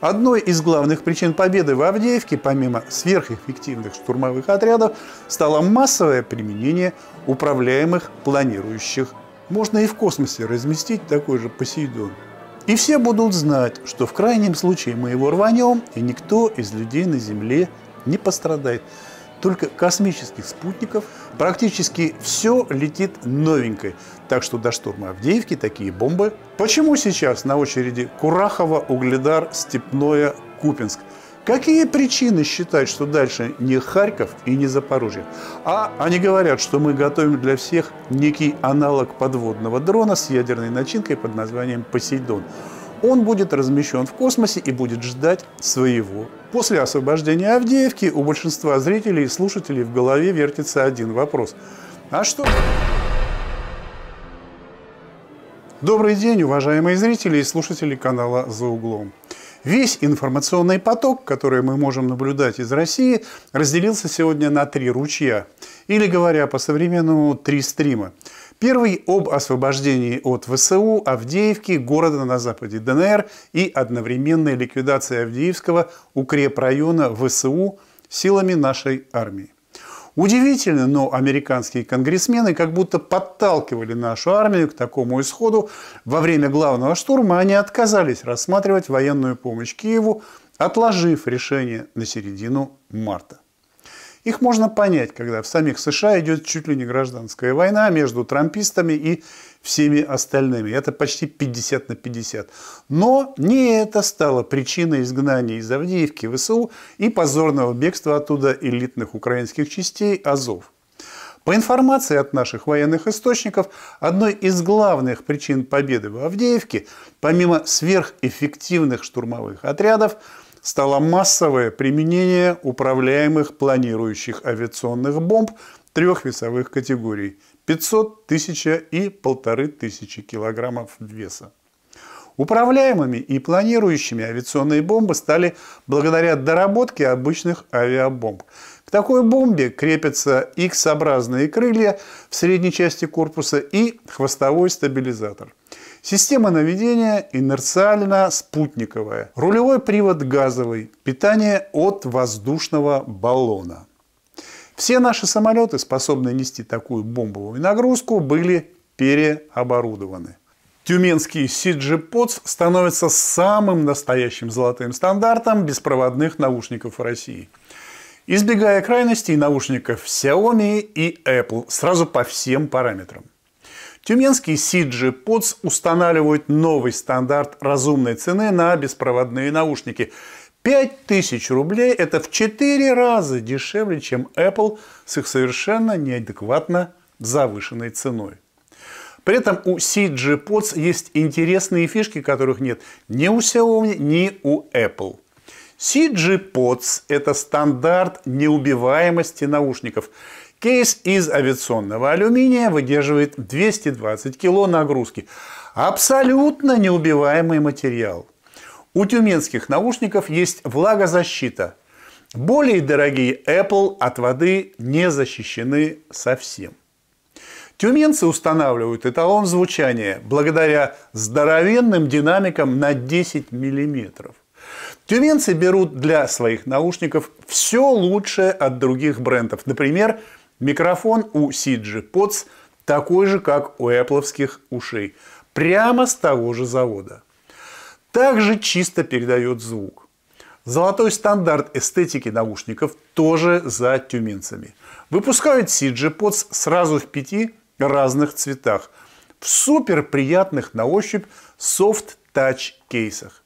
Одной из главных причин победы в Авдеевке, помимо сверхэффективных штурмовых отрядов, стало массовое применение управляемых планирующих. Можно и в космосе разместить такой же Посейдон. И все будут знать, что в крайнем случае мы его рванем, и никто из людей на Земле не пострадает только космических спутников. Практически все летит новенькой, Так что до штурма Авдеевки такие бомбы. Почему сейчас на очереди Курахова, Угледар, Степное, Купинск? Какие причины считать, что дальше не Харьков и не Запорожье? А они говорят, что мы готовим для всех некий аналог подводного дрона с ядерной начинкой под названием «Посейдон» он будет размещен в космосе и будет ждать своего. После освобождения Авдеевки у большинства зрителей и слушателей в голове вертится один вопрос. А что... Добрый день, уважаемые зрители и слушатели канала «За углом». Весь информационный поток, который мы можем наблюдать из России, разделился сегодня на три ручья, или, говоря по-современному, три стрима. Первый об освобождении от ВСУ Авдеевки, города на западе ДНР и одновременной ликвидации Авдеевского укрепрайона ВСУ силами нашей армии. Удивительно, но американские конгрессмены как будто подталкивали нашу армию к такому исходу. Во время главного штурма они отказались рассматривать военную помощь Киеву, отложив решение на середину марта. Их можно понять, когда в самих США идет чуть ли не гражданская война между трампистами и всеми остальными. Это почти 50 на 50. Но не это стало причиной изгнания из Авдеевки ВСУ и позорного бегства оттуда элитных украинских частей Азов. По информации от наших военных источников, одной из главных причин победы в Авдеевке, помимо сверхэффективных штурмовых отрядов, стало массовое применение управляемых планирующих авиационных бомб трех весовых категорий – 500, 1000 и 1500 килограммов веса. Управляемыми и планирующими авиационные бомбы стали благодаря доработке обычных авиабомб. К такой бомбе крепятся X-образные крылья в средней части корпуса и хвостовой стабилизатор – Система наведения инерциально-спутниковая. Рулевой привод газовый. Питание от воздушного баллона. Все наши самолеты, способные нести такую бомбовую нагрузку, были переоборудованы. Тюменский CG-POTS становится самым настоящим золотым стандартом беспроводных наушников в России. Избегая крайностей наушников Xiaomi и Apple сразу по всем параметрам. Тюменские Сиджи Подс устанавливают новый стандарт разумной цены на беспроводные наушники. 5000 рублей – это в 4 раза дешевле, чем Apple с их совершенно неадекватно завышенной ценой. При этом у CG Pods есть интересные фишки, которых нет ни у Xiaomi, ни у Apple. CG Pods – это стандарт неубиваемости наушников. Кейс из авиационного алюминия выдерживает 220 кило нагрузки. Абсолютно неубиваемый материал. У тюменских наушников есть влагозащита. Более дорогие Apple от воды не защищены совсем. Тюменцы устанавливают эталон звучания благодаря здоровенным динамикам на 10 мм. Тюменцы берут для своих наушников все лучшее от других брендов. Например, Микрофон у CG Pods такой же, как у Apple ушей, прямо с того же завода. Также чисто передает звук. Золотой стандарт эстетики наушников тоже за тюменцами. Выпускают CG Pods сразу в пяти разных цветах, в супер приятных на ощупь софт тач кейсах.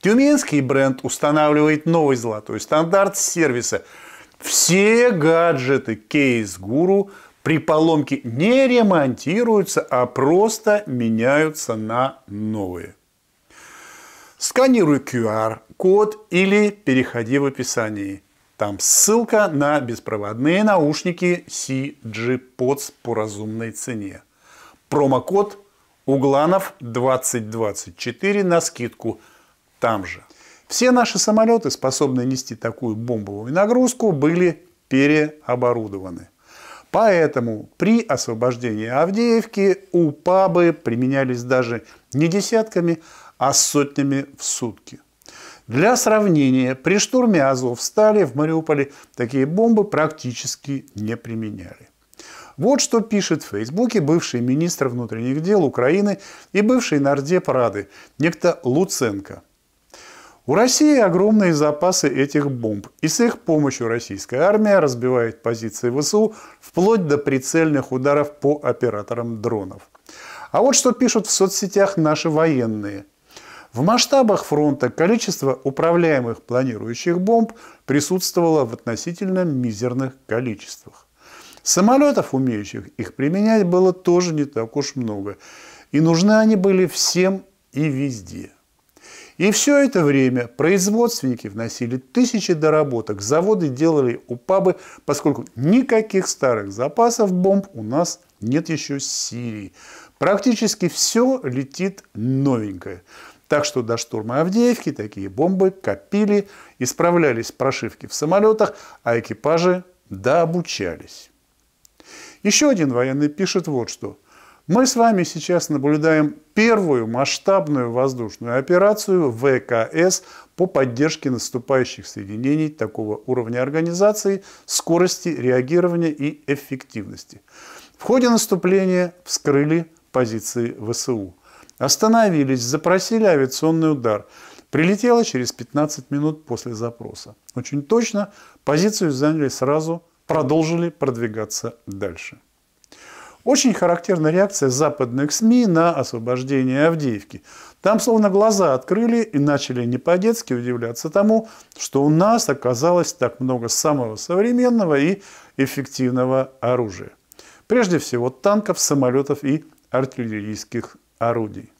Тюменский бренд устанавливает новый золотой стандарт сервиса – все гаджеты кейс гуру при поломке не ремонтируются, а просто меняются на новые. Сканируй QR-код или переходи в описании. Там ссылка на беспроводные наушники CG Pods по разумной цене. Промокод Угланов 2024 на скидку там же. Все наши самолеты, способные нести такую бомбовую нагрузку, были переоборудованы. Поэтому при освобождении Авдеевки УПАБы применялись даже не десятками, а сотнями в сутки. Для сравнения, при штурме Азов стали в Мариуполе такие бомбы практически не применяли. Вот что пишет в Фейсбуке бывший министр внутренних дел Украины и бывший нардеп Рады, некто Луценко – у России огромные запасы этих бомб, и с их помощью российская армия разбивает позиции ВСУ вплоть до прицельных ударов по операторам дронов. А вот что пишут в соцсетях наши военные. В масштабах фронта количество управляемых планирующих бомб присутствовало в относительно мизерных количествах. Самолетов, умеющих их применять, было тоже не так уж много. И нужны они были всем и везде. И все это время производственники вносили тысячи доработок, заводы делали упабы, поскольку никаких старых запасов бомб у нас нет еще с Сирии. Практически все летит новенькое. Так что до штурма Авдеевки такие бомбы копили, исправлялись прошивки в самолетах, а экипажи дообучались. Еще один военный пишет вот что. Мы с вами сейчас наблюдаем первую масштабную воздушную операцию ВКС по поддержке наступающих соединений такого уровня организации, скорости реагирования и эффективности. В ходе наступления вскрыли позиции ВСУ. Остановились, запросили авиационный удар. Прилетело через 15 минут после запроса. Очень точно позицию заняли сразу, продолжили продвигаться дальше. Очень характерна реакция западных СМИ на освобождение Авдеевки. Там словно глаза открыли и начали не по-детски удивляться тому, что у нас оказалось так много самого современного и эффективного оружия. Прежде всего танков, самолетов и артиллерийских орудий.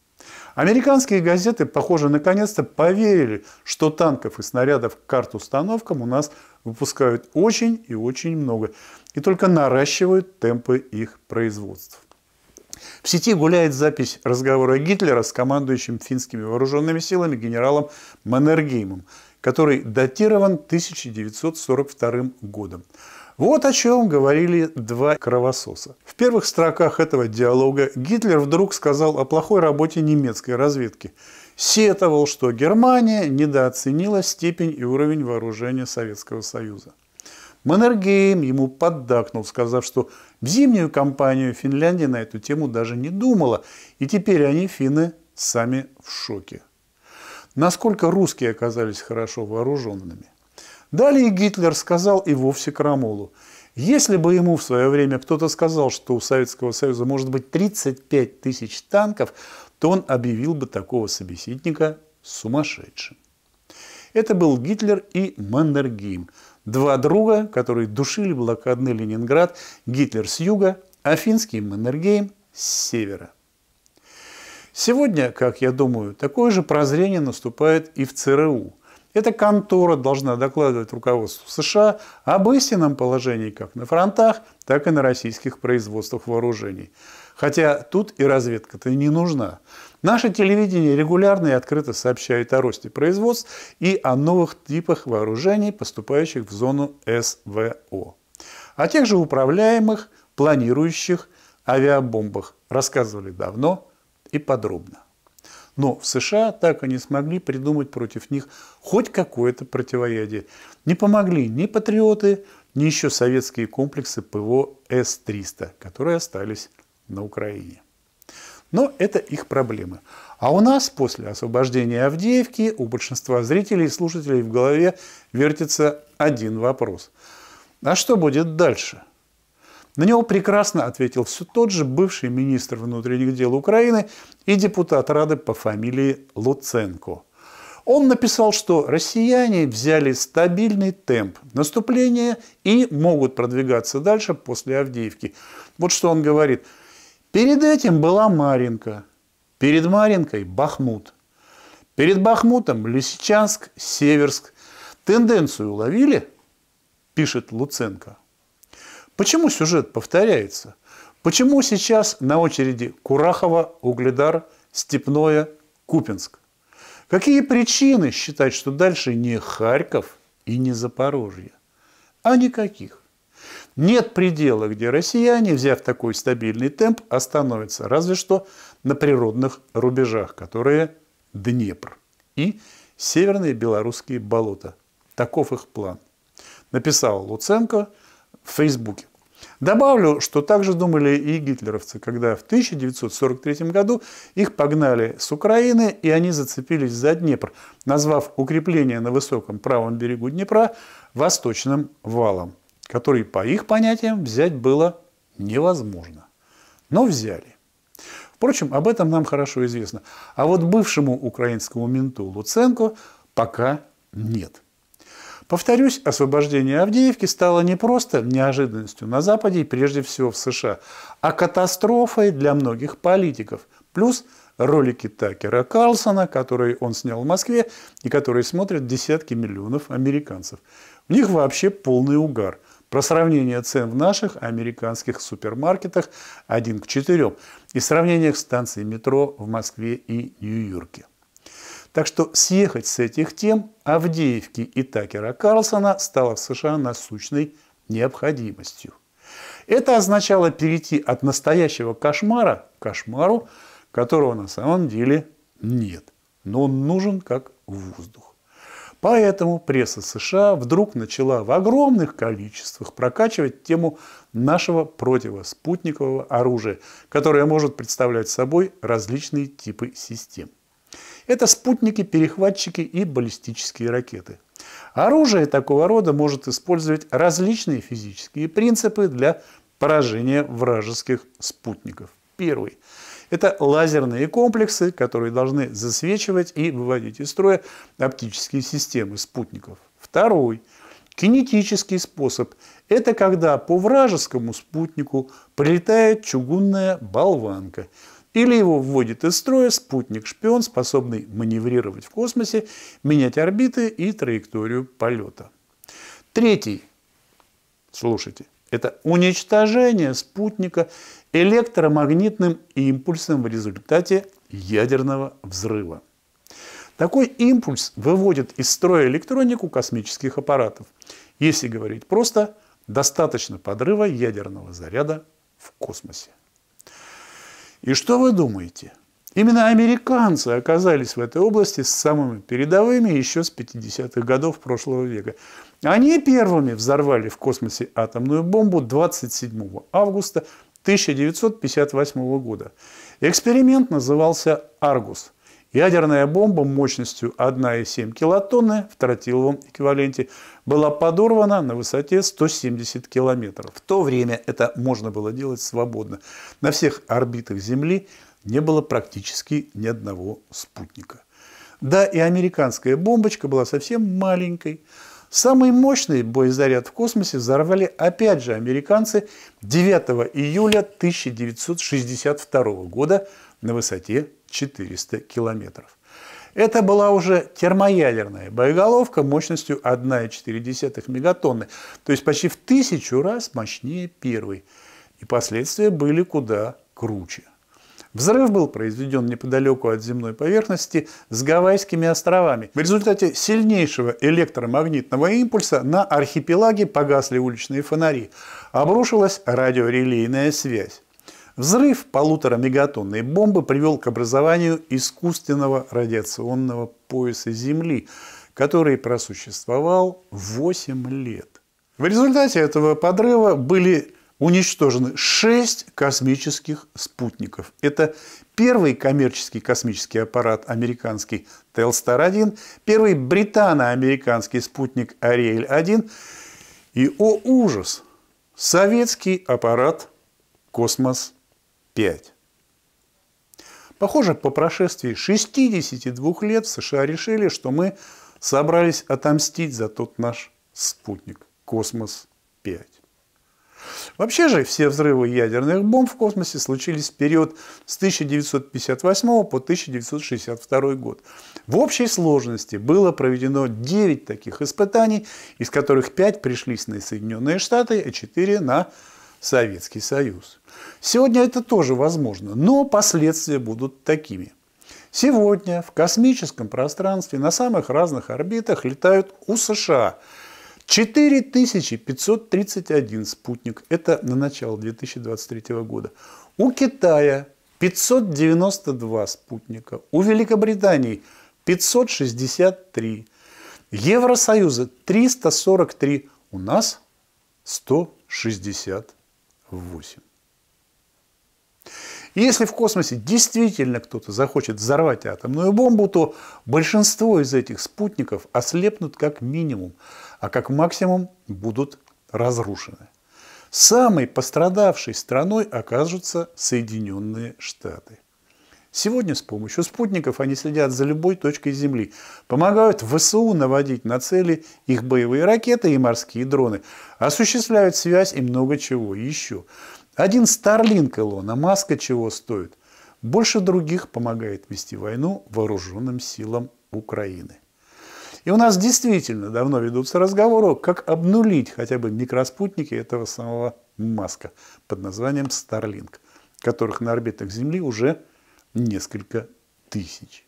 Американские газеты, похоже, наконец-то поверили, что танков и снарядов к карт-установкам у нас выпускают очень и очень много, и только наращивают темпы их производства. В сети гуляет запись разговора Гитлера с командующим финскими вооруженными силами генералом Маннергеймом, который датирован 1942 годом. Вот о чем говорили два кровососа. В первых строках этого диалога Гитлер вдруг сказал о плохой работе немецкой разведки сетовал, что Германия недооценила степень и уровень вооружения Советского Союза. Маннергейм ему поддакнул, сказав, что в зимнюю кампанию Финляндия на эту тему даже не думала, и теперь они, финны, сами в шоке. Насколько русские оказались хорошо вооруженными. Далее Гитлер сказал и вовсе Крамолу, если бы ему в свое время кто-то сказал, что у Советского Союза может быть 35 тысяч танков, то он объявил бы такого собеседника сумасшедшим. Это был Гитлер и Маннергейм, два друга, которые душили блокадный Ленинград, Гитлер с юга, а финский Маннергейм с севера. Сегодня, как я думаю, такое же прозрение наступает и в ЦРУ. Эта контора должна докладывать руководству США об истинном положении как на фронтах, так и на российских производствах вооружений – Хотя тут и разведка-то не нужна. Наше телевидение регулярно и открыто сообщает о росте производств и о новых типах вооружений, поступающих в зону СВО. О тех же управляемых, планирующих авиабомбах рассказывали давно и подробно. Но в США так и не смогли придумать против них хоть какое-то противоядие. Не помогли ни патриоты, ни еще советские комплексы ПВО С-300, которые остались на Украине. Но это их проблемы. А у нас после освобождения Авдеевки у большинства зрителей и слушателей в голове вертится один вопрос. А что будет дальше? На него прекрасно ответил все тот же бывший министр внутренних дел Украины и депутат Рады по фамилии Луценко. Он написал, что россияне взяли стабильный темп наступления и могут продвигаться дальше после Авдеевки. Вот что он говорит – Перед этим была Маринка. Перед Маринкой – Бахмут. Перед Бахмутом – Лисичанск, Северск. Тенденцию уловили? Пишет Луценко. Почему сюжет повторяется? Почему сейчас на очереди Курахова, Угледар, Степное, Купинск? Какие причины считать, что дальше не Харьков и не Запорожье? А никаких. Нет предела, где россияне, взяв такой стабильный темп, остановятся, разве что на природных рубежах, которые Днепр и северные белорусские болота. Таков их план. Написал Луценко в Фейсбуке. Добавлю, что также думали и гитлеровцы, когда в 1943 году их погнали с Украины, и они зацепились за Днепр, назвав укрепление на высоком правом берегу Днепра «восточным валом» который по их понятиям взять было невозможно. Но взяли. Впрочем, об этом нам хорошо известно. А вот бывшему украинскому менту Луценко пока нет. Повторюсь, освобождение Авдеевки стало не просто неожиданностью на Западе и прежде всего в США, а катастрофой для многих политиков. Плюс ролики Такера Карлсона, которые он снял в Москве и которые смотрят десятки миллионов американцев. в них вообще полный угар – про сравнение цен в наших американских супермаркетах 1 к 4 и сравнениях станций метро в Москве и Нью-Йорке. Так что съехать с этих тем Авдеевки и Такера Карлсона стало в США насущной необходимостью. Это означало перейти от настоящего кошмара к кошмару, которого на самом деле нет. Но он нужен как воздух. Поэтому пресса США вдруг начала в огромных количествах прокачивать тему нашего противоспутникового оружия, которое может представлять собой различные типы систем. Это спутники, перехватчики и баллистические ракеты. Оружие такого рода может использовать различные физические принципы для поражения вражеских спутников. Первый. Это лазерные комплексы, которые должны засвечивать и выводить из строя оптические системы спутников. Второй Кинетический способ – это когда по вражескому спутнику прилетает чугунная болванка или его вводит из строя спутник-шпион, способный маневрировать в космосе, менять орбиты и траекторию полета. Третий. Слушайте – это уничтожение спутника электромагнитным импульсом в результате ядерного взрыва. Такой импульс выводит из строя электронику космических аппаратов. Если говорить просто, достаточно подрыва ядерного заряда в космосе. И что вы думаете? Именно американцы оказались в этой области с самыми передовыми еще с 50-х годов прошлого века. Они первыми взорвали в космосе атомную бомбу 27 августа 1958 года. Эксперимент назывался «Аргус». Ядерная бомба мощностью 1,7 килотонны в тротиловом эквиваленте была подорвана на высоте 170 километров. В то время это можно было делать свободно. На всех орбитах Земли – не было практически ни одного спутника. Да, и американская бомбочка была совсем маленькой. Самый мощный боезаряд в космосе взорвали опять же американцы 9 июля 1962 года на высоте 400 километров. Это была уже термоядерная боеголовка мощностью 1,4 мегатонны, то есть почти в тысячу раз мощнее первой. И последствия были куда круче. Взрыв был произведен неподалеку от земной поверхности с Гавайскими островами. В результате сильнейшего электромагнитного импульса на архипелаге погасли уличные фонари. Обрушилась радиорелейная связь. Взрыв полутора мегатонной бомбы привел к образованию искусственного радиационного пояса Земли, который просуществовал 8 лет. В результате этого подрыва были уничтожены 6 космических спутников. Это первый коммерческий космический аппарат американский Телстар-1, первый британо-американский спутник Ариэль-1 и, о ужас, советский аппарат «Космос-5». Похоже, по прошествии 62 лет США решили, что мы собрались отомстить за тот наш спутник «Космос-5». Вообще же все взрывы ядерных бомб в космосе случились в период с 1958 по 1962 год. В общей сложности было проведено 9 таких испытаний, из которых 5 пришлись на Соединенные Штаты, а 4 на Советский Союз. Сегодня это тоже возможно, но последствия будут такими. Сегодня в космическом пространстве на самых разных орбитах летают у США 4531 спутник, это на начало 2023 года. У Китая 592 спутника, у Великобритании 563, Евросоюза 343, у нас 168. Если в космосе действительно кто-то захочет взорвать атомную бомбу, то большинство из этих спутников ослепнут как минимум – а как максимум будут разрушены. Самой пострадавшей страной окажутся Соединенные Штаты. Сегодня с помощью спутников они следят за любой точкой Земли, помогают ВСУ наводить на цели их боевые ракеты и морские дроны, осуществляют связь и много чего еще. Один Старлинг Илона Маска чего стоит? Больше других помогает вести войну вооруженным силам Украины. И у нас действительно давно ведутся разговоры, как обнулить хотя бы микроспутники этого самого Маска под названием Starlink, которых на орбитах Земли уже несколько тысяч.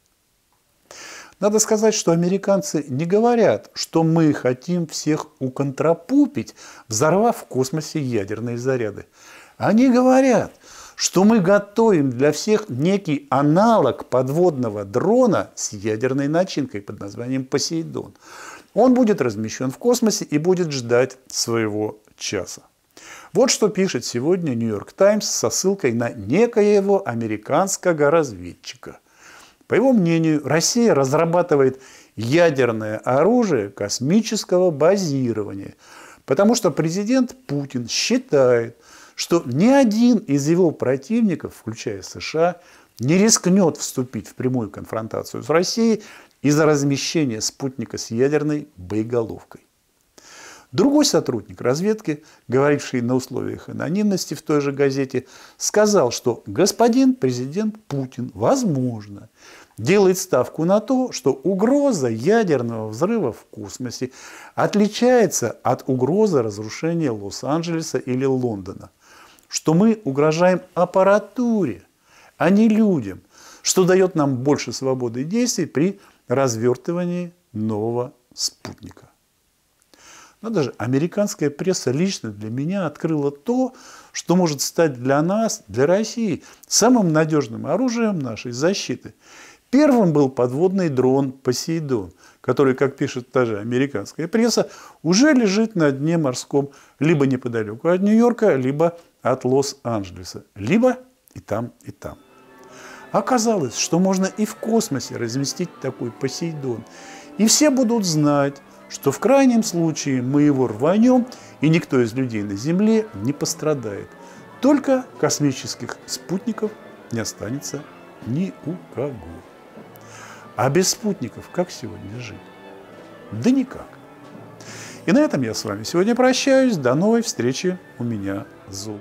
Надо сказать, что американцы не говорят, что мы хотим всех уконтрапупить, взорвав в космосе ядерные заряды. Они говорят, что мы готовим для всех некий аналог подводного дрона с ядерной начинкой под названием «Посейдон». Он будет размещен в космосе и будет ждать своего часа. Вот что пишет сегодня «Нью-Йорк Таймс» со ссылкой на некоего американского разведчика. По его мнению, Россия разрабатывает ядерное оружие космического базирования, потому что президент Путин считает – что ни один из его противников, включая США, не рискнет вступить в прямую конфронтацию с Россией из-за размещения спутника с ядерной боеголовкой. Другой сотрудник разведки, говоривший на условиях анонимности в той же газете, сказал, что господин президент Путин, возможно, делает ставку на то, что угроза ядерного взрыва в космосе отличается от угрозы разрушения Лос-Анджелеса или Лондона – что мы угрожаем аппаратуре, а не людям, что дает нам больше свободы действий при развертывании нового спутника. Надо же, американская пресса лично для меня открыла то, что может стать для нас, для России, самым надежным оружием нашей защиты – Первым был подводный дрон «Посейдон», который, как пишет та же американская пресса, уже лежит на дне морском либо неподалеку от Нью-Йорка, либо от Лос-Анджелеса, либо и там, и там. Оказалось, что можно и в космосе разместить такой Посейдон, и все будут знать, что в крайнем случае мы его рванем, и никто из людей на Земле не пострадает. Только космических спутников не останется ни у кого. А без спутников как сегодня жить? Да никак. И на этом я с вами сегодня прощаюсь. До новой встречи у меня зуб.